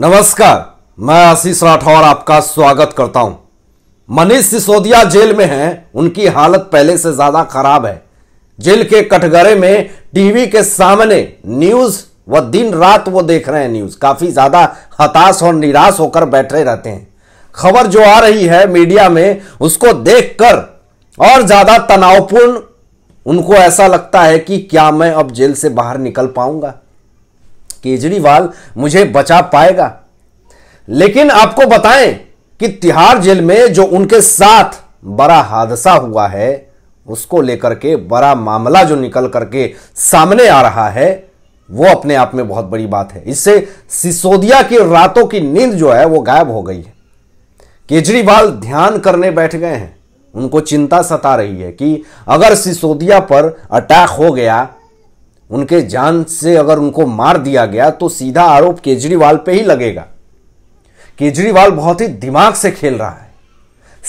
नमस्कार मैं आशीष राठौर आपका स्वागत करता हूं मनीष सिसोदिया जेल में हैं उनकी हालत पहले से ज्यादा खराब है जेल के कटघरे में टीवी के सामने न्यूज व दिन रात वो देख रहे हैं न्यूज काफी ज्यादा हताश और निराश होकर बैठे रहते हैं खबर जो आ रही है मीडिया में उसको देखकर और ज्यादा तनावपूर्ण उनको ऐसा लगता है कि क्या मैं अब जेल से बाहर निकल पाऊंगा केजरीवाल मुझे बचा पाएगा लेकिन आपको बताएं कि तिहाड़ जेल में जो उनके साथ बड़ा हादसा हुआ है उसको लेकर के बड़ा मामला जो निकल करके सामने आ रहा है वो अपने आप में बहुत बड़ी बात है इससे सिसोदिया की रातों की नींद जो है वो गायब हो गई है केजरीवाल ध्यान करने बैठ गए हैं उनको चिंता सता रही है कि अगर सिसोदिया पर अटैक हो गया उनके जान से अगर उनको मार दिया गया तो सीधा आरोप केजरीवाल पे ही लगेगा केजरीवाल बहुत ही दिमाग से खेल रहा है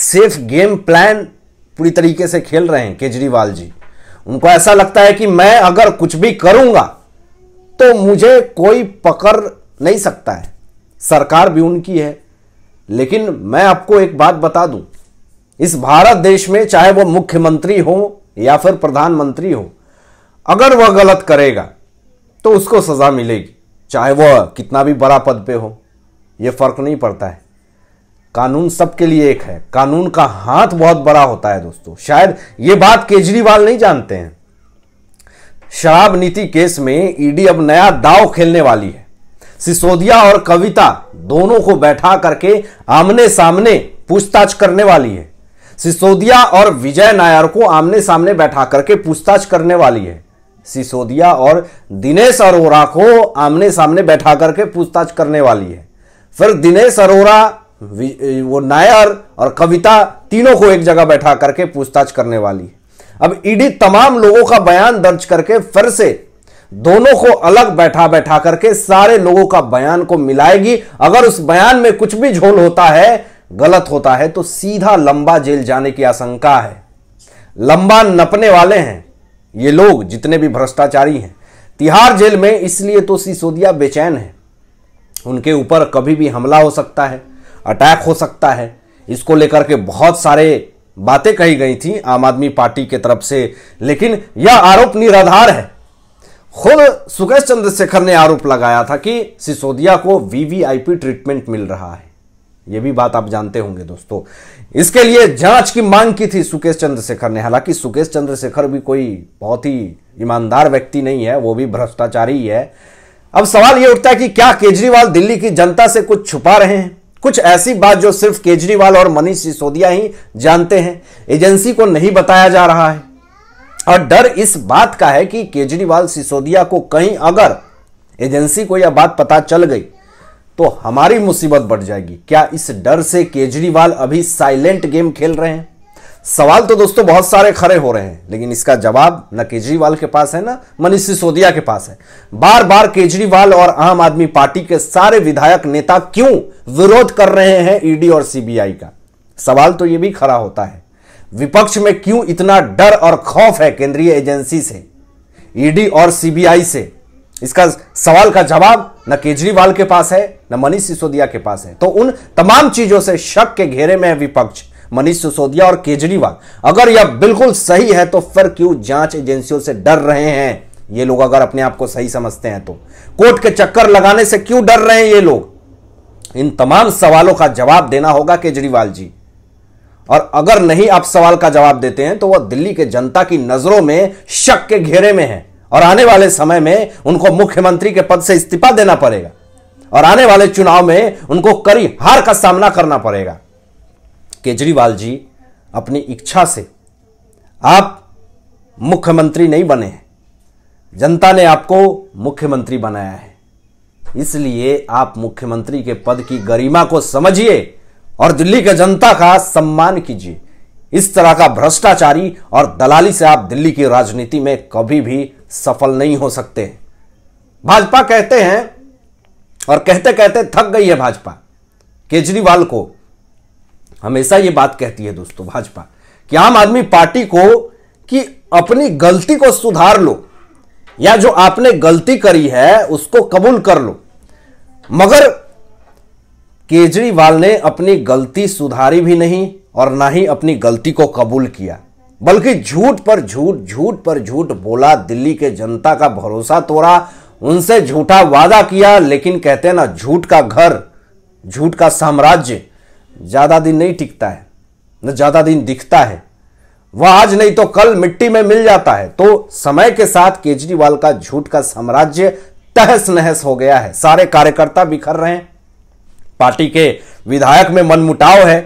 सेफ गेम प्लान पूरी तरीके से खेल रहे हैं केजरीवाल जी उनको ऐसा लगता है कि मैं अगर कुछ भी करूंगा तो मुझे कोई पकड़ नहीं सकता है सरकार भी उनकी है लेकिन मैं आपको एक बात बता दूं इस भारत देश में चाहे वो मुख्यमंत्री हो या फिर प्रधानमंत्री हो अगर वह गलत करेगा तो उसको सज़ा मिलेगी चाहे वह कितना भी बड़ा पद पे हो यह फ़र्क नहीं पड़ता है कानून सबके लिए एक है कानून का हाथ बहुत बड़ा होता है दोस्तों शायद ये बात केजरीवाल नहीं जानते हैं शराब नीति केस में ईडी अब नया दाव खेलने वाली है सिसोदिया और कविता दोनों को बैठा करके आमने सामने पूछताछ करने वाली है सिसोदिया और विजय नायर को आमने सामने बैठा करके पूछताछ करने वाली है सिसोदिया और दिनेश अरोरा को आमने सामने बैठा करके पूछताछ करने वाली है फिर दिनेश अरोरा वो नायर और कविता तीनों को एक जगह बैठा करके पूछताछ करने वाली है अब ईडी तमाम लोगों का बयान दर्ज करके फिर से दोनों को अलग बैठा बैठा करके सारे लोगों का बयान को मिलाएगी अगर उस बयान में कुछ भी झोल होता है गलत होता है तो सीधा लंबा जेल जाने की आशंका है लंबा नपने वाले हैं ये लोग जितने भी भ्रष्टाचारी हैं तिहाड़ जेल में इसलिए तो सिसोदिया बेचैन है उनके ऊपर कभी भी हमला हो सकता है अटैक हो सकता है इसको लेकर के बहुत सारे बातें कही गई थी आम आदमी पार्टी के तरफ से लेकिन यह आरोप निराधार है खुद सुकेश चंद्रशेखर ने आरोप लगाया था कि सिसोदिया को वीवीआईपी ट्रीटमेंट मिल रहा है ये भी बात आप जानते होंगे दोस्तों इसके लिए जांच की मांग की थी सुकेश चंद्रशेखर ने हालांकि सुकेश चंद्रशेखर भी कोई बहुत ही ईमानदार व्यक्ति नहीं है वो भी भ्रष्टाचारी है अब सवाल यह उठता है कि क्या केजरीवाल दिल्ली की जनता से कुछ छुपा रहे हैं कुछ ऐसी बात जो सिर्फ केजरीवाल और मनीष सिसोदिया ही जानते हैं एजेंसी को नहीं बताया जा रहा है और डर इस बात का है कि केजरीवाल सिसोदिया को कहीं अगर एजेंसी को यह बात पता चल गई तो हमारी मुसीबत बढ़ जाएगी क्या इस डर से केजरीवाल अभी साइलेंट गेम खेल रहे हैं सवाल तो दोस्तों बहुत सारे खड़े हो रहे हैं लेकिन इसका जवाब न केजरीवाल के पास है ना मनीष सिसोदिया के पास है बार बार केजरीवाल और आम आदमी पार्टी के सारे विधायक नेता क्यों विरोध कर रहे हैं ईडी और सीबीआई का सवाल तो यह भी खड़ा होता है विपक्ष में क्यों इतना डर और खौफ है केंद्रीय एजेंसी से ईडी और सीबीआई से इसका सवाल का जवाब न केजरीवाल के पास है न मनीष सिसोदिया के पास है तो उन तमाम चीजों से शक के घेरे में है विपक्ष मनीष सिसोदिया और केजरीवाल अगर यह बिल्कुल सही है तो फिर क्यों जांच एजेंसियों से डर रहे हैं ये लोग अगर अपने आप को सही समझते हैं तो कोर्ट के चक्कर लगाने से क्यों डर रहे हैं ये लोग इन तमाम सवालों का जवाब देना होगा केजरीवाल जी और अगर नहीं आप सवाल का जवाब देते हैं तो वह दिल्ली के जनता की नजरों में शक के घेरे में है और आने वाले समय में उनको मुख्यमंत्री के पद से इस्तीफा देना पड़ेगा और आने वाले चुनाव में उनको कड़ी हार का सामना करना पड़ेगा केजरीवाल जी अपनी इच्छा से आप मुख्यमंत्री नहीं बने हैं जनता ने आपको मुख्यमंत्री बनाया है इसलिए आप मुख्यमंत्री के पद की गरिमा को समझिए और दिल्ली के जनता का सम्मान कीजिए इस तरह का भ्रष्टाचारी और दलाली से आप दिल्ली की राजनीति में कभी भी सफल नहीं हो सकते भाजपा कहते हैं और कहते कहते थक गई है भाजपा केजरीवाल को हमेशा ये बात कहती है दोस्तों भाजपा कि आम आदमी पार्टी को कि अपनी गलती को सुधार लो या जो आपने गलती करी है उसको कबूल कर लो मगर केजरीवाल ने अपनी गलती सुधारी भी नहीं और ना ही अपनी गलती को कबूल किया बल्कि झूठ पर झूठ झूठ पर झूठ बोला दिल्ली के जनता का भरोसा तोड़ा उनसे झूठा वादा किया लेकिन कहते हैं ना झूठ का घर झूठ का साम्राज्य ज्यादा दिन नहीं टिकता है न ज्यादा दिन दिखता है वह आज नहीं तो कल मिट्टी में मिल जाता है तो समय के साथ केजरीवाल का झूठ का साम्राज्य तहस नहस हो गया है सारे कार्यकर्ता बिखर रहे हैं पार्टी के विधायक में मनमुटाव है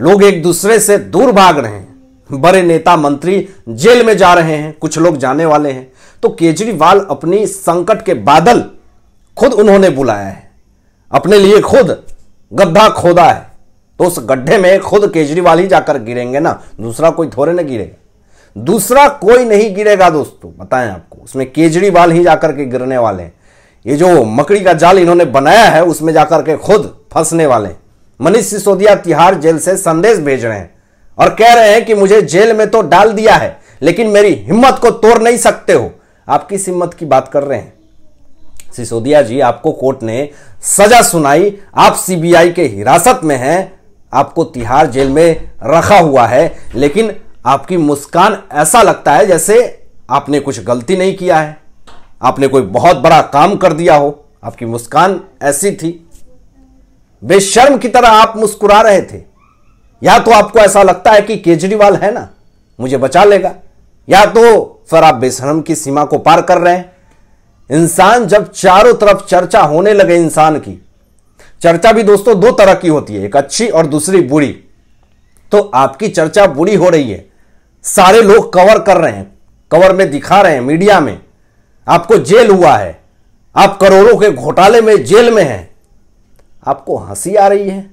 लोग एक दूसरे से दूर भाग रहे हैं बड़े नेता मंत्री जेल में जा रहे हैं कुछ लोग जाने वाले हैं तो केजरीवाल अपनी संकट के बादल खुद उन्होंने बुलाया है अपने लिए खुद गड्ढा खोदा है तो उस गड्ढे में खुद केजरीवाल ही जाकर गिरेंगे ना दूसरा कोई थोड़े ना गिरेगा दूसरा कोई नहीं गिरेगा दोस्तों बताएं आपको उसमें केजरीवाल ही जाकर के गिरने वाले हैं ये जो मकड़ी का जाल इन्होंने बनाया है उसमें जाकर के खुद फंसने वाले मनीष सिसोदिया तिहाड़ जेल से संदेश भेज रहे हैं और कह रहे हैं कि मुझे जेल में तो डाल दिया है लेकिन मेरी हिम्मत को तोड़ नहीं सकते हो आप किस हिम्मत की बात कर रहे हैं सिसोदिया जी आपको कोर्ट ने सजा सुनाई आप सीबीआई के हिरासत में हैं आपको तिहाड़ जेल में रखा हुआ है लेकिन आपकी मुस्कान ऐसा लगता है जैसे आपने कुछ गलती नहीं किया है आपने कोई बहुत बड़ा काम कर दिया हो आपकी मुस्कान ऐसी थी बेशर्म की तरह आप मुस्कुरा रहे थे या तो आपको ऐसा लगता है कि केजरीवाल है ना मुझे बचा लेगा या तो फिर आप बेशरम की सीमा को पार कर रहे हैं इंसान जब चारों तरफ चर्चा होने लगे इंसान की चर्चा भी दोस्तों दो तरह की होती है एक अच्छी और दूसरी बुरी तो आपकी चर्चा बुरी हो रही है सारे लोग कवर कर रहे हैं कवर में दिखा रहे हैं मीडिया में आपको जेल हुआ है आप करोड़ों के घोटाले में जेल में हैं आपको हंसी आ रही है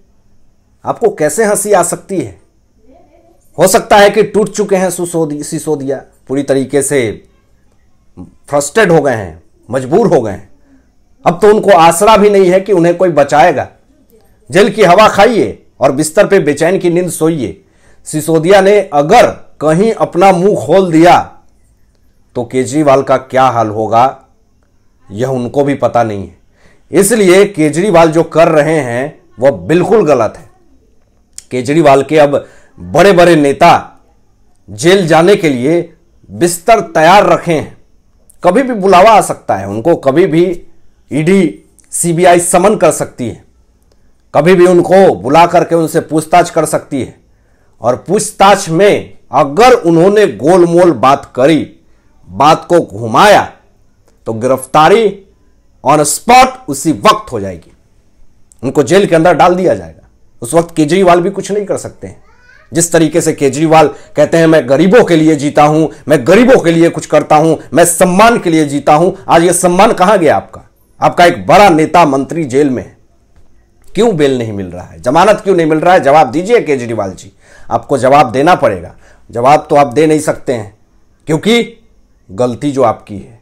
आपको कैसे हंसी आ सकती है हो सकता है कि टूट चुके हैं सुसोदी सिसोदिया पूरी तरीके से फ्रस्टेड हो गए हैं मजबूर हो गए हैं अब तो उनको आसरा भी नहीं है कि उन्हें कोई बचाएगा जेल की हवा खाइए और बिस्तर पे बेचैन की नींद सोइए सिसोदिया ने अगर कहीं अपना मुंह खोल दिया तो केजरीवाल का क्या हाल होगा यह उनको भी पता नहीं है इसलिए केजरीवाल जो कर रहे हैं वह बिल्कुल गलत है केजरीवाल के अब बड़े बड़े नेता जेल जाने के लिए बिस्तर तैयार रखे हैं कभी भी बुलावा आ सकता है उनको कभी भी ईडी सीबीआई समन कर सकती है कभी भी उनको बुला करके उनसे पूछताछ कर सकती है और पूछताछ में अगर उन्होंने गोलमोल बात करी बात को घुमाया तो गिरफ्तारी ऑन स्पॉट उसी वक्त हो जाएगी उनको जेल के अंदर डाल दिया जाएगा उस वक्त केजरीवाल भी कुछ नहीं कर सकते हैं जिस तरीके से केजरीवाल कहते हैं मैं गरीबों के लिए जीता हूं मैं गरीबों के लिए कुछ करता हूं मैं सम्मान के लिए जीता हूं आज ये सम्मान कहां गया आपका आपका एक बड़ा नेता मंत्री जेल में है क्यों बेल नहीं मिल रहा है जमानत क्यों नहीं मिल रहा है जवाब दीजिए केजरीवाल जी आपको जवाब देना पड़ेगा जवाब तो आप दे नहीं सकते हैं क्योंकि गलती जो आपकी है